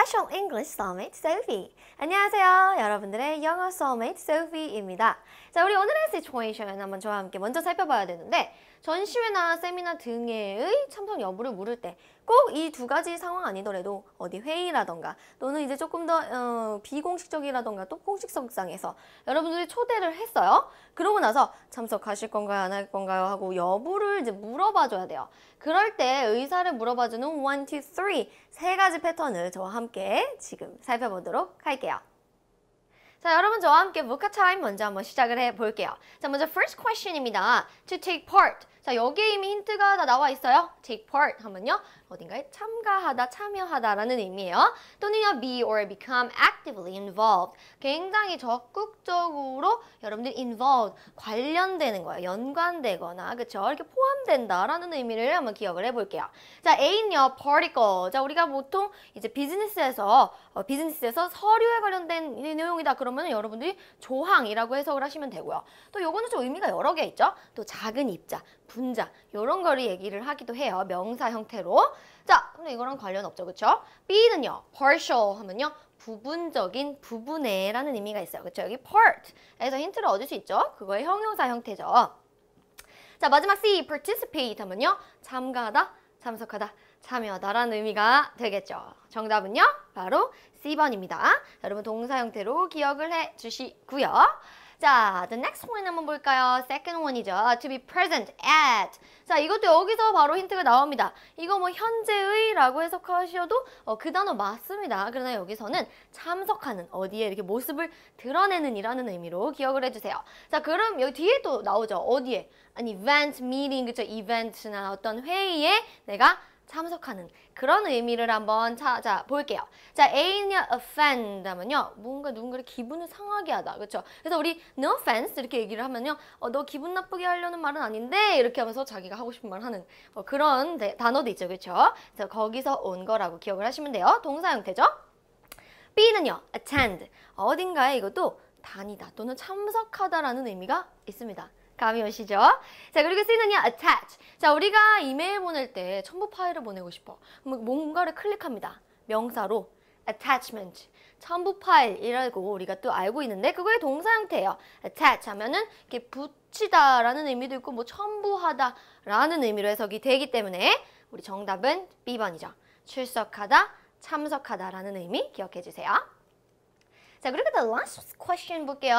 Special English Soulmate Sophie. 안녕하세요. 여러분들의 영어 Soulmate Sophie입니다. 자, 우리 오늘의 situation 한번 저와 함께 먼저 살펴봐야 되는데 전시회나 세미나 등의 참석 여부를 물을 때 꼭이두 가지 상황 아니더라도 어디 회의라던가 또는 이제 조금 더 어, 비공식적이라던가 또 공식석상에서 여러분들이 초대를 했어요. 그러고 나서 참석하실 건가요? 안 할 건가요? 하고 여부를 이제 물어봐 줘야 돼요. 그럴 때 의사를 물어봐 주는 1, 2, 3 세 가지 패턴을 저와 함께 지금 살펴보도록 할게요. 자, 여러분 저와 함께 무카 타임 먼저 한번 시작을 해 볼게요. 자, 먼저 first question입니다. To take part 자, 여기에 이미 힌트가 다 나와 있어요. take part 하면요. 어딘가에 참가하다, 참여하다라는 의미예요. 또는요, be or become actively involved. 굉장히 적극적으로 여러분들 involved, 관련되는 거예요. 연관되거나, 그쵸? 이렇게 포함된다라는 의미를 한번 기억을 해볼게요. 자, A는요, particle. 자, 우리가 보통 이제 비즈니스에서, 어, 비즈니스에서 서류에 관련된 내용이다. 그러면 여러분들이 조항이라고 해석을 하시면 되고요. 또 요거는 좀 의미가 여러 개 있죠? 또 작은 입자. 분자 이런 거를 얘기를 하기도 해요. 명사 형태로. 자, 근데 이거랑 관련 없죠, 그렇죠? B는요, partial 하면요, 부분적인 부분에 라는 의미가 있어요, 그렇죠? 여기 part에서 힌트를 얻을 수 있죠? 그거의 형용사 형태죠. 자, 마지막 C, participate 하면요, 참가하다, 참석하다, 참여다라는 하 의미가 되겠죠. 정답은요, 바로 C번입니다. 여러분 동사 형태로 기억을 해 주시고요. 자, the next one 한번 볼까요? second one이죠. to be present at. 자, 이것도 여기서 바로 힌트가 나옵니다. 이거 뭐 현재의라고 해석하셔도 어, 그 단어 맞습니다. 그러나 여기서는 참석하는 어디에 이렇게 모습을 드러내는 이라는 의미로 기억을 해주세요. 자, 그럼 여기 뒤에 또 나오죠. 어디에? 아니, event, meeting, 그쵸? 이벤트나 어떤 회의에 내가 참석하는 그런 의미를 한번 찾아볼게요. 자, a냐 offend 하면요. 뭔가 누군가를 기분을 상하게 하다. 그렇죠? 그래서 우리 no offense 이렇게 얘기를 하면요. 어, 너 기분 나쁘게 하려는 말은 아닌데 이렇게 하면서 자기가 하고 싶은 말 하는 뭐 그런 데, 단어도 있죠. 그렇죠? 그래서 거기서 온 거라고 기억을 하시면 돼요. 동사 형태죠. B는요. attend. 어딘가에 이것도 다니다 또는 참석하다라는 의미가 있습니다. 감이 오시죠? 자, 그리고 C는요, attach. 자, 우리가 이메일 보낼 때 첨부 파일을 보내고 싶어. 그럼 뭔가를 클릭합니다. 명사로 attachment. 첨부 파일이라고 우리가 또 알고 있는데 그거의 동사 형태예요. attach 하면은 이렇게 붙이다라는 의미도 있고 뭐 첨부하다라는 의미로 해석이 되기 때문에 우리 정답은 B번이죠. 출석하다, 참석하다라는 의미 기억해 주세요. 자, 그리고 the last question 볼게요.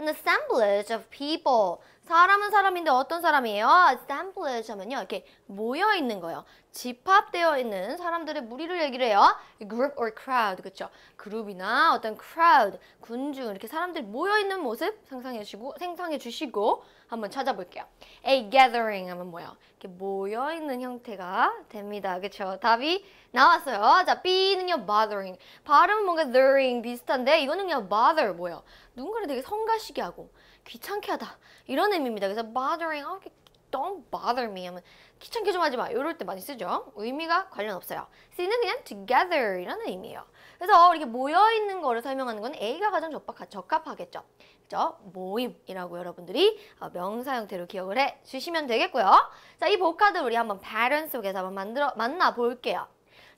An assemblage of people. 사람은 사람인데 어떤 사람이에요? assemblage 하면요. 이렇게 모여 있는 거예요. 집합되어 있는 사람들의 무리를 얘기를 해요. group or crowd. 그렇죠? 그룹이나 어떤 crowd, 군중 이렇게 사람들이 모여 있는 모습 상상해 주시고 생상해 주시고 한번 찾아볼게요. a gathering 하면 뭐예요? 이렇게 모여 있는 형태가 됩니다. 그렇죠? 답이 나왔어요. 자, B는요. bothering. 발음은 뭔가 thering 비슷한데 이거는 그냥 bother 뭐예요? 누군가를 되게 성가시게 하고 귀찮게 하다 이런 의미입니다. 그래서 bothering, 아, don't bother me 하면 귀찮게 좀 하지 마 이럴 때 많이 쓰죠. 의미가 관련 없어요. C는 그냥 together 이라는 의미예요. 그래서 이렇게 모여있는 거를 설명하는 건 A가 가장 적합, 하겠죠 그죠? 모임이라고 여러분들이 어, 명사 형태로 기억을 해주시면 되겠고요. 자, 이 보카드 우리 한번 발언 속에서 한번 만들어, 만나볼게요.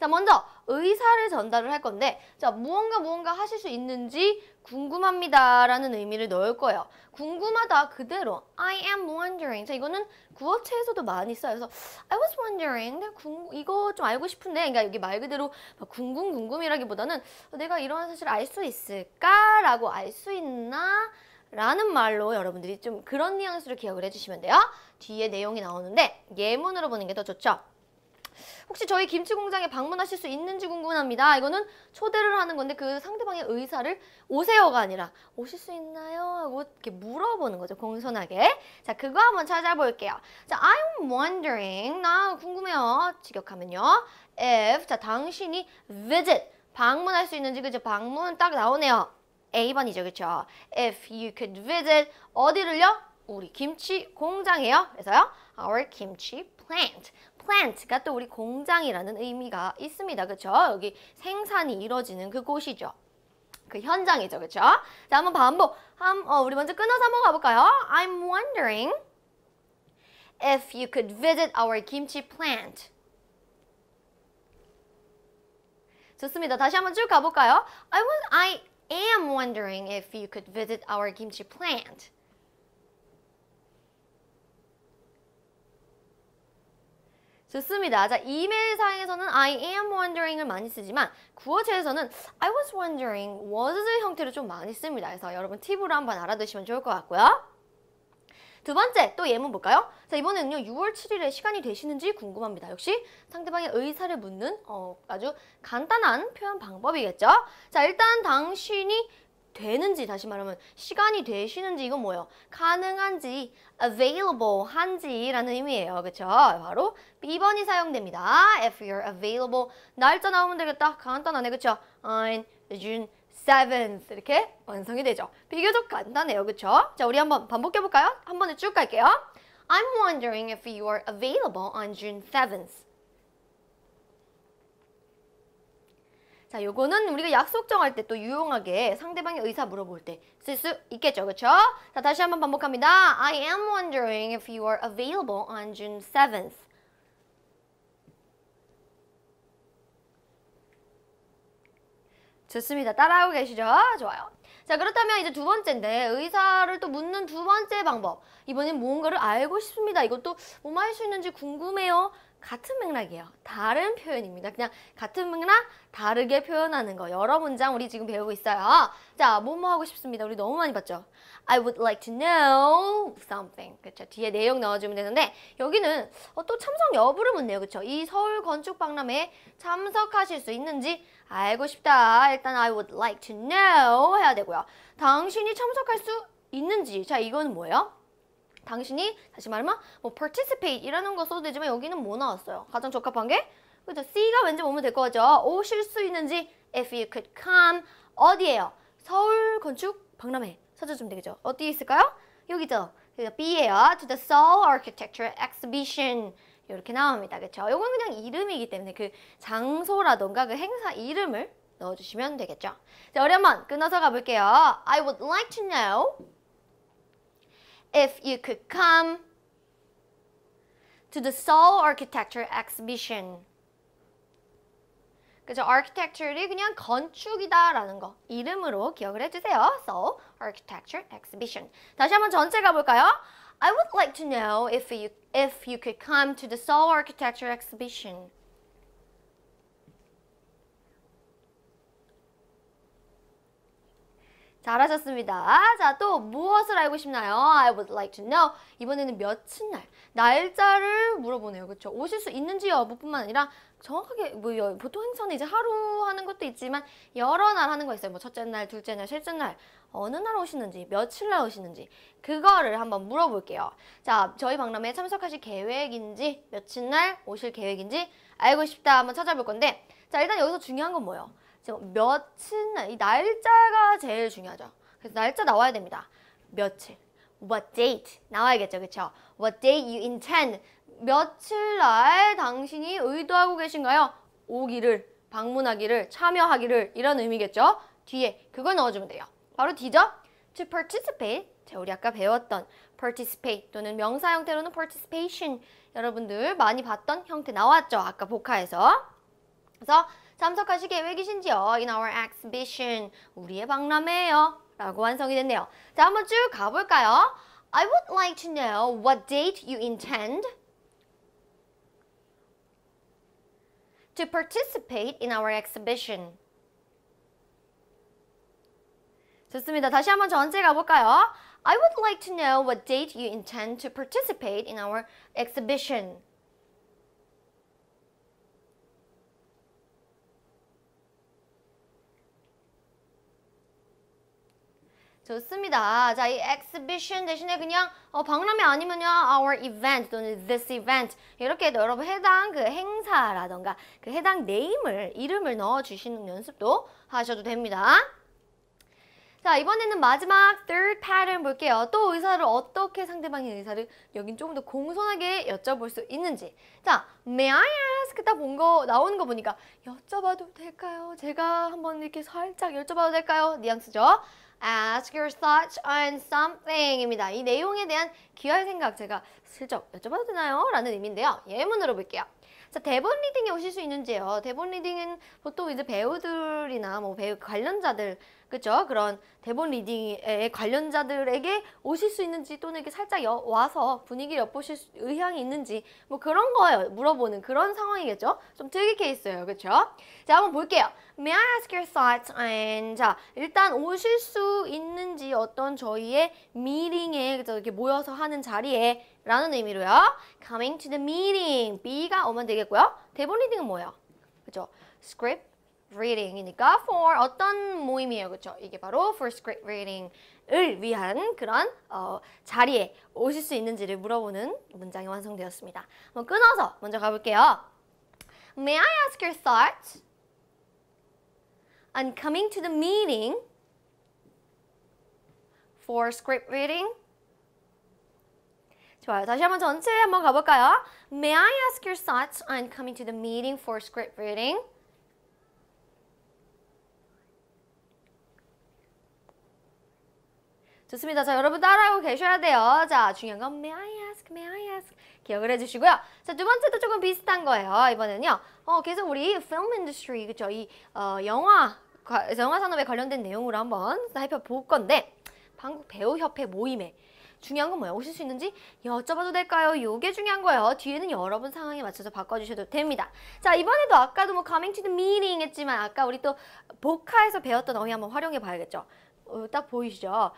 자, 먼저 의사를 전달을 할 건데 자, 무언가 무언가 하실 수 있는지 궁금합니다 라는 의미를 넣을 거예요. 궁금하다 그대로 I am wondering. 자, 이거는 구어체에서도 많이 써요. 그래서 I was wondering. 내가 궁, 이거 좀 알고 싶은데 그러니까 여기 말 그대로 궁금 궁금이라기보다는 내가 이러한 사실을 알 수 있을까? 라고 알 수 있나? 라는 말로 여러분들이 좀 그런 뉘앙스로 기억을 해주시면 돼요. 뒤에 내용이 나오는데 예문으로 보는 게 더 좋죠. 혹시 저희 김치 공장에 방문하실 수 있는지 궁금합니다. 이거는 초대를 하는 건데 그 상대방의 의사를 오세요가 아니라 오실 수 있나요? 하고 이렇게 물어보는 거죠. 공손하게. 자, 그거 한번 찾아볼게요. 자, I'm wondering. 나 궁금해요. 직역하면요. If 자, 당신이 visit 방문할 수 있는지 그죠? 방문 딱 나오네요. A번이죠. 그렇죠? If you could visit 어디를요? 우리 김치 공장이에요. 그래서요. Our kimchi plant. plant가 또 우리 공장이라는 의미가 있습니다. 그렇죠? 여기 생산이 이루어지는 그곳이죠. 그 현장이죠. 그렇죠? 자, 한번 반복. 한, 어, 우리 먼저 끊어서 한번 가볼까요? I'm wondering if you could visit our kimchi plant. 좋습니다. 다시 한번 쭉 가볼까요? I, was, I am wondering if you could visit our kimchi plant. 좋습니다. 자, 이메일상에서는 I am wondering을 많이 쓰지만 구어체에서는 I was wondering, was의 형태를 좀 많이 씁니다. 그래서 여러분 팁으로 한번 알아두시면 좋을 것 같고요. 두 번째 또 예문 볼까요? 자 이번에는요 6월 7일에 시간이 되시는지 궁금합니다. 역시 상대방의 의사를 묻는 어, 아주 간단한 표현 방법이겠죠? 자 일단 당신이 되는지 다시 말하면 시간이 되시는지 이건 뭐예요? 가능한지 available 한지라는 의미예요. 그렇죠? 바로 B번이 사용됩니다. If you're available 날짜 나오면 되겠다. 간단하네. 그렇죠? On 어, June 7th 이렇게 완성이 되죠. 비교적 간단해요. 그렇죠? 자, 우리 한번 반복해 볼까요? 한 번에 쭉 갈게요. I'm wondering if you are available on June 7th. 자, 요거는 우리가 약속 정할 때 또 유용하게 상대방의 의사 물어볼 때 쓸 수 있겠죠. 그렇죠? 자, 다시 한번 반복합니다. I am wondering if you are available on June 7th. 좋습니다. 따라하고 계시죠? 좋아요. 자 그렇다면 이제 두 번째인데 의사를 또 묻는 두 번째 방법 이번엔 뭔가를 알고 싶습니다 이것도 뭐말수 있는지 궁금해요 같은 맥락이에요. 다른 표현입니다. 그냥 같은 맥락 다르게 표현하는 거. 여러 문장 우리 지금 배우고 있어요. 자, 뭐뭐 하고 싶습니다. 우리 너무 많이 봤죠? I would like to know something. 그렇죠. 뒤에 내용 넣어주면 되는데 여기는 어, 또 참석 여부를 묻네요. 그렇죠. 이 서울 건축 박람회에 참석하실 수 있는지 알고 싶다. 일단 I would like to know 해야 되고요. 당신이 참석할 수 있는지. 자, 이건 뭐예요? 당신이 다시 말하면 뭐 participate이라는 거 써도 되지만 여기는 뭐 나왔어요? 가장 적합한 게 그죠? C가 왠지 보면 될거 같죠? 오실 수 있는지 if you could come 어디에요 서울 건축 박람회 찾아주면 되겠죠? 어디 있을까요? 여기죠? B예요. To the Seoul Architecture Exhibition 이렇게 나옵니다. 그렇죠? 이건 그냥 이름이기 때문에 그 장소라던가 그 행사 이름을 넣어주시면 되겠죠. 자, 우리 한번 끊어서 가볼게요. I would like to know if you could come to the Seoul Architecture Exhibition. 그래서 architecture를 그냥 건축이다라는 거 이름으로 기억을 해주세요. Seoul Architecture Exhibition. 다시 한번 전체 가볼까요? I would like to know if you if you could come to the Seoul Architecture Exhibition. 잘하셨습니다. 자, 또 무엇을 알고 싶나요? I would like to know. 이번에는 며칠 날, 날짜를 물어보네요. 그렇죠? 오실 수 있는지 여부뿐만 아니라 정확하게 뭐 보통 행사는 이제 하루 하는 것도 있지만 여러 날 하는 거 있어요. 뭐 첫째 날, 둘째 날, 셋째 날 어느 날 오시는지, 며칠 날 오시는지 그거를 한번 물어볼게요. 자, 저희 박람회에 참석하실 계획인지, 며칠 날 오실 계획인지 알고 싶다 한번 찾아볼 건데 자, 일단 여기서 중요한 건 뭐예요? 지금 며칠 이 날짜가 제일 중요하죠. 그래서 날짜 나와야 됩니다. 며칠. What date 나와야겠죠, 그렇죠? What date you intend 며칠 날 당신이 의도하고 계신가요? 오기를, 방문하기를, 참여하기를 이런 의미겠죠? 뒤에 그걸 넣어주면 돼요. 바로 D죠? To participate 자, 우리 아까 배웠던 participate 또는 명사 형태로는 participation 여러분들 많이 봤던 형태 나왔죠? 아까 복화에서 그래서 참석하실 계획이신지요? In our exhibition, 우리의 박람회에요. 라고 완성이 됐네요. 자, 한번 쭉 가볼까요? I would like to know what date you intend to participate in our exhibition. 좋습니다. 다시 한번 전체 가볼까요? I would like to know what date you intend to participate in our exhibition. 좋습니다. 자, 이 exhibition 대신에 그냥 어, 박람회 아니면요, our event 또는 this event 이렇게 도 여러분 해당 그 행사라던가 그 해당 네임을 이름을 넣어주시는 연습도 하셔도 됩니다. 자 이번에는 마지막 third pattern 볼게요. 또 의사를 어떻게 상대방의 의사를 여긴 조금 더 공손하게 여쭤볼 수 있는지 자 may I ask 딱본거 나오는 거 보니까 여쭤봐도 될까요? 제가 한번 이렇게 살짝 여쭤봐도 될까요? 뉘앙스죠? ask your thoughts on something입니다. 이 내용에 대한 귀할 생각 제가 슬쩍 여쭤봐도 되나요? 라는 의미인데요. 예문으로 볼게요. 자, 대본 리딩에 오실 수 있는지요. 대본 리딩은 보통 이제 배우들이나 뭐 배우 관련자들 그죠? 그런 대본 리딩에 관련자들에게 오실 수 있는지 또는 이렇게 살짝 여, 와서 분위기를 엿보실 수, 의향이 있는지 뭐 그런 거예요. 물어보는 그런 상황이겠죠? 좀 특이 케이스예요. 그렇죠? 자, 한번 볼게요. May I ask your thoughts on... 자, 일단 오실 수 있는지 어떤 저희의 미팅에 그죠? 이렇게 모여서 하는 자리에 라는 의미로요. Coming to the meeting. B가 오면 되겠고요. 대본 리딩은 뭐예요? 그죠? Script reading이니까 for 어떤 모임이에요, 그렇죠? 이게 바로 first grade reading을 위한 그런 어, 자리에 오실 수 있는지를 물어보는 문장이 완성되었습니다. 한번 끊어서 먼저 가볼게요. May I ask your thoughts on coming to the meeting for script reading? 좋아요. 다시 한번 전체 한번 가볼까요? May I ask your thoughts on coming to the meeting for script reading? 좋습니다. 자, 여러분 따라하고 계셔야 돼요. 자, 중요한 건 may I ask, may I ask 기억을 해주시고요. 자, 두 번째도 조금 비슷한 거예요. 이번에는요. 어, 계속 우리 film industry, 그쵸? 이 어, 영화, 영화 산업에 관련된 내용으로 한번 살펴볼 건데 한국 배우협회 모임에 중요한 건 뭐예요? 오실 수 있는지 여쭤봐도 될까요? 요게 중요한 거예요. 뒤에는 여러분 상황에 맞춰서 바꿔주셔도 됩니다. 자, 이번에도 아까도 뭐 coming to the meeting 했지만 아까 우리 또보카에서 배웠던 어휘 한번 활용해 봐야겠죠. 어, 딱 보이시죠? 어,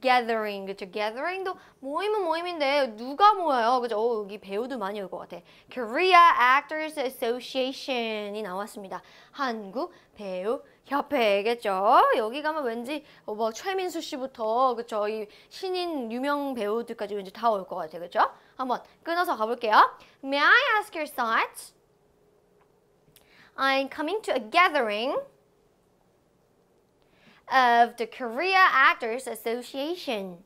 gathering, 그렇 gathering도 모임은 모임인데 누가 모여요? 그죠? 오, 어, 여기 배우도 많이 올 것 같아. Korea Actors Association이 나왔습니다. 한국 배우 협회겠죠? 여기 가면 왠지 뭐 최민수 씨부터 그쵸? 이 신인 유명 배우들까지 왠지 다 올 것 같아, 그죠? 한번 끊어서 가볼게요. May I ask your thoughts? I'm coming to a gathering. of the Korea Actors Association.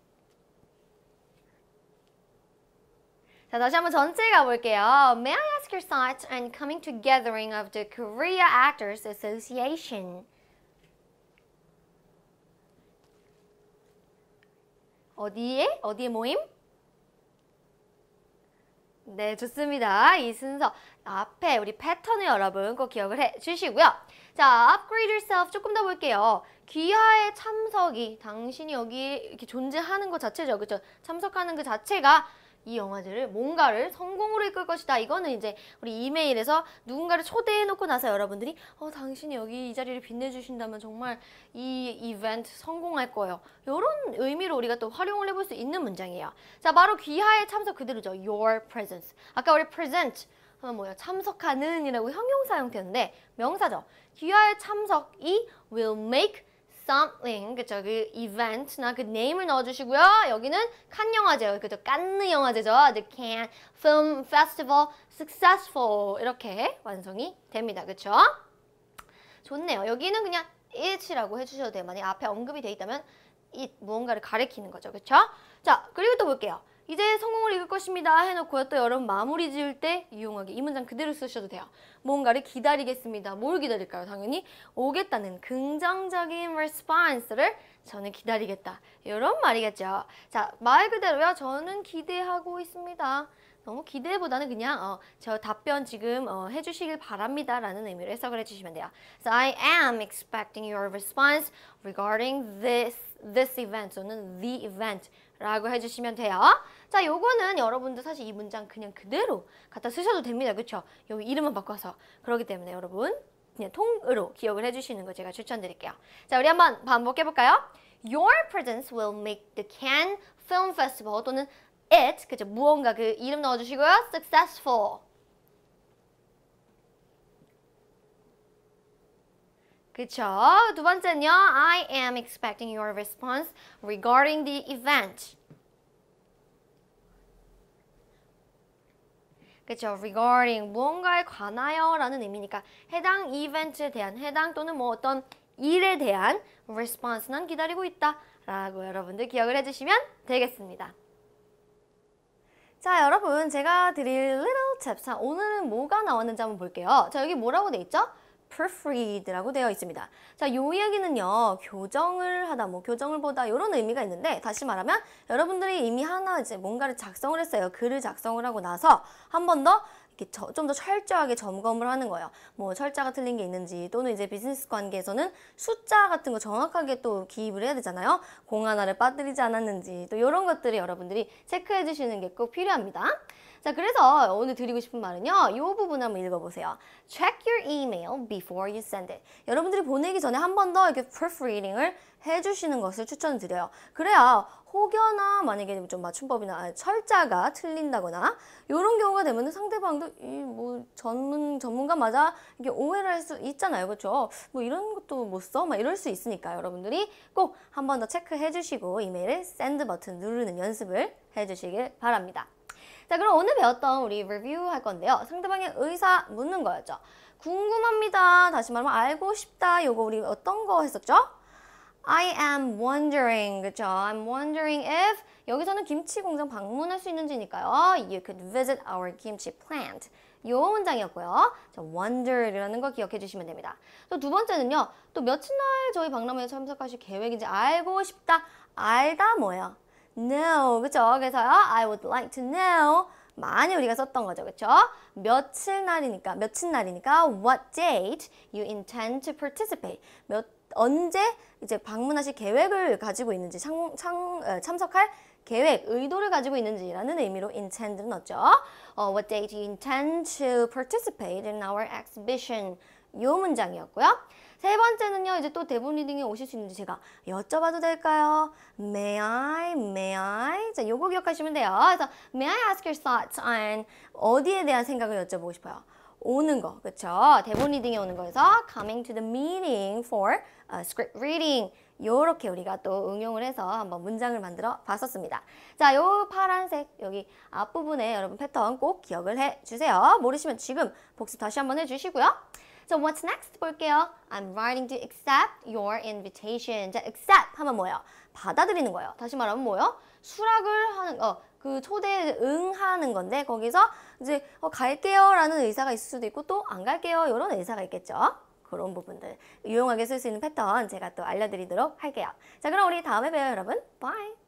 자, 다시 한번 전체가 볼게요. May I ask your thoughts on coming to gathering of the Korea Actors Association? 어디에? 어디에 모임? 네, 좋습니다. 이 순서 앞에 우리 패턴을 여러분 꼭 기억을 해 주시고요. 자, upgrade yourself 조금 더 볼게요. 귀하의 참석이 당신이 여기 이렇게 존재하는 것 자체죠. 그죠? 렇 참석하는 그 자체가 이영화들을 뭔가를 성공으로 이끌 것이다. 이거는 이제 우리 이메일에서 누군가를 초대해놓고 나서 여러분들이 어 당신이 여기 이 자리를 빛내주신다면 정말 이 이벤트 성공할 거예요. 이런 의미로 우리가 또 활용을 해볼 수 있는 문장이에요. 자 바로 귀하의 참석 그대로죠. Your presence. 아까 우리 present 하면 어, 뭐야 참석하는이라고 형용사 형태였는데 명사죠. 귀하의 참석이 will make something 그쵸 그 event나 그 name을 넣어주시고요 여기는 칸 영화제요 그죠 깐느 영화제죠 the c a n n e Film Festival successful 이렇게 완성이 됩니다 그쵸 좋네요 여기는 그냥 it이라고 해주셔도 돼요 만약 앞에 언급이 돼 있다면 it 무언가를 가리키는 거죠 그쵸 자 그리고 또 볼게요 이제 성공을 이길 것입니다 해놓고요. 또 여러분 마무리 지을 때 이용하기. 이 문장 그대로 쓰셔도 돼요. 뭔가를 기다리겠습니다. 뭘 기다릴까요? 당연히 오겠다는 긍정적인 response를 저는 기다리겠다. 이런 말이겠죠. 자, 말 그대로요. 저는 기대하고 있습니다. 너무 기대보다는 그냥 어, 저 답변 지금 어, 해주시길 바랍니다 라는 의미로 해석을 해주시면 돼요. So I am expecting your response regarding this, this event 또는 the event 라고 해주시면 돼요. 자, 요거는 여러분들 사실 이 문장 그냥 그대로 갖다 쓰셔도 됩니다. 그쵸? 여기 이름만 바꿔서. 그러기 때문에 여러분 그냥 통으로 기억을 해주시는 거 제가 추천드릴게요. 자, 우리 한번 반복해볼까요? Your presence will make the Cannes Film Festival 또는 it, 그죠? 무언가 그 이름 넣어주시고요. successful. 그쵸? 두 번째는요. I am expecting your response regarding the event. 그렇죠. regarding 무언가에 관하여 라는 의미니까 해당 이벤트에 대한 해당 또는 뭐 어떤 일에 대한 response는 기다리고 있다 라고 여러분들 기억을 해주시면 되겠습니다. 자 여러분 제가 드릴 little tips 오늘은 뭐가 나왔는지 한번 볼게요. 자 여기 뭐라고 돼 있죠? proofread라고 되어 있습니다. 자, 요 이야기는요. 교정을 하다, 뭐 교정을 보다 요런 의미가 있는데 다시 말하면 여러분들이 이미 하나 이제 뭔가를 작성을 했어요. 글을 작성을 하고 나서 한 번 더 이렇게 좀더 철저하게 점검을 하는 거예요. 뭐 철자가 틀린 게 있는지 또는 이제 비즈니스 관계에서는 숫자 같은 거 정확하게 또 기입을 해야 되잖아요. 공 하나를 빠뜨리지 않았는지 또요런 것들이 여러분들이 체크해 주시는 게 꼭 필요합니다. 자, 그래서 오늘 드리고 싶은 말은요. 이 부분 한번 읽어보세요. Check your email before you send it. 여러분들이 보내기 전에 한 번 더 이렇게 proofreading을 해주시는 것을 추천드려요. 그래야 혹여나 만약에 좀 맞춤법이나 아, 철자가 틀린다거나 이런 경우가 되면 상대방도 이뭐 전문 전문가 맞아 이게 오해를 할 수 있잖아요, 그렇죠? 뭐 이런 것도 못 뭐 써, 막 이럴 수 있으니까 여러분들이 꼭 한 번 더 체크해주시고 이메일을 send 버튼 누르는 연습을 해주시길 바랍니다. 자 그럼 오늘 배웠던 우리 리뷰 할 건데요. 상대방의 의사 묻는 거였죠. 궁금합니다. 다시 말하면 알고 싶다. 요거 우리 어떤 거 했었죠? I am wondering, 그쵸? I'm wondering if 여기서는 김치 공장 방문할 수 있는지니까요. You could visit our kimchi plant. 요 문장이었고요. 자, wonder라는 거 기억해 주시면 됩니다. 또 두 번째는요. 또 며칠 날 저희 박람회에 참석하실 계획인지 알고 싶다. 알다 뭐예요? know. 그쵸? 그래서요. I would like to know. 많이 우리가 썼던 거죠. 그쵸? 며칠 날이니까, 며칠 날이니까 what date you intend to participate. 몇, 언제 이제 방문하실 계획을 가지고 있는지, 참, 참, 참석할 계획, 의도를 가지고 있는지라는 의미로 intend는 넣죠. 어, what date you intend to participate in our exhibition. 요 문장이었고요. 세 번째는요. 이제 또 대본 리딩에 오실 수 있는지 제가 여쭤봐도 될까요? May I? May I? 자, 요거 기억하시면 돼요. 그래서 May I ask your thoughts on 어디에 대한 생각을 여쭤보고 싶어요? 오는 거, 그쵸? 대본 리딩에 오는 거에서 coming to the meeting for a script reading 요렇게 우리가 또 응용을 해서 한번 문장을 만들어 봤었습니다. 자, 요 파란색 여기 앞부분에 여러분 패턴 꼭 기억을 해주세요. 모르시면 지금 복습 다시 한번 해주시고요. So what's next 볼게요. I'm writing to accept your invitation. 자, accept 하면 뭐예요? 받아들이는 거예요. 다시 말하면 뭐예요? 수락을 하는 어, 그 초대에 응하는 건데 거기서 이제 어, 갈게요 라는 의사가 있을 수도 있고 또 안 갈게요 이런 의사가 있겠죠. 그런 부분들 유용하게 쓸 수 있는 패턴 제가 또 알려드리도록 할게요. 자 그럼 우리 다음에 봬요 여러분. Bye!